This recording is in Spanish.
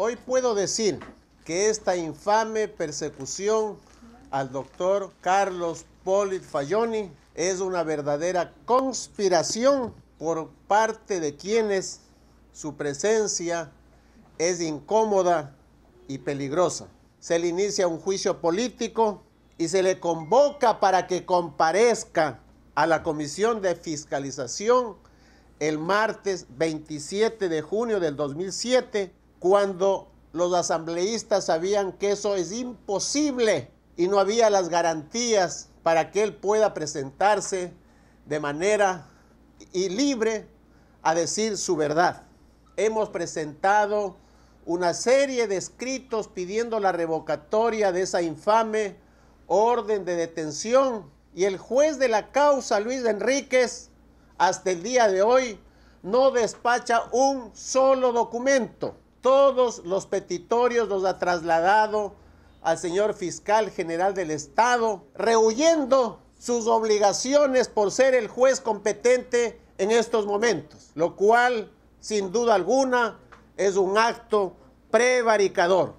Hoy puedo decir que esta infame persecución al doctor Carlos Polit Fayoni es una verdadera conspiración por parte de quienes su presencia es incómoda y peligrosa. Se le inicia un juicio político y se le convoca para que comparezca a la Comisión de Fiscalización el martes 27 de junio del 2007 cuando los asambleístas sabían que eso es imposible y no había las garantías para que él pueda presentarse de manera y libre a decir su verdad. Hemos presentado una serie de escritos pidiendo la revocatoria de esa infame orden de detención y el juez de la causa, Luis Enríquez, hasta el día de hoy no despacha un solo documento todos los petitorios los ha trasladado al señor fiscal general del Estado, rehuyendo sus obligaciones por ser el juez competente en estos momentos, lo cual, sin duda alguna, es un acto prevaricador.